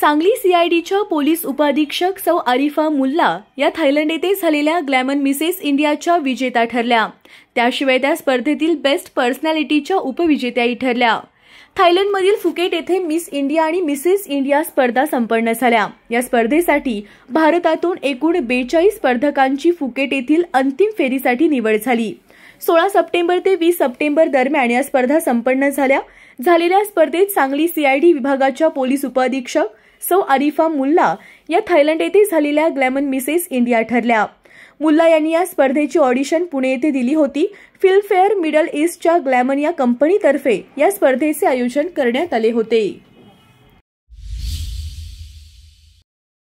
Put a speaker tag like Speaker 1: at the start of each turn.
Speaker 1: Sangli सीआयडीच्या police उपाधीक्षक सौ आरिफा मुल्ला या थायलंड येथे झालेल्या ग्लॅमन मिसेस इंडियाच्या विजेता ठरल्या त्याशिवाय त्या स्पर्धेतील बेस्ट पर्सनॅलिटीच्या उपविजेत्याही ठरल्या थायलंडमधील फुकेट येथे मिस इंडिया आणि मिसेस इंडिया स्पर्धा संपन्न झाल्या या स्पर्धेसाठी भारतातून एकूण बेचाळीस स्पर्धकांची फुकेट येथील अंतिम फेरीसाठी निवड झाली सोळा सप्टेंबर ते वीस सप्टेंबर दरम्यान या स्पर्धा संपन्न झाल्या झालेल्या स्पर्धेत सांगली सीआयडी विभागाच्या पोलीस उपाधीक्षक सो अरिफा मुल्ला या थायलंड येथे झालेल्या ग्लॅमन मिसेस इंडिया ठरल्या मुल्ला यांनी या स्पर्धेची ऑडिशन पुणे येथे दिली होती फिल्मफेअर मिडल ईस्टच्या ग्लॅमन या कंपनीतर्फे या स्पर्धेचे आयोजन करण्यात आले होते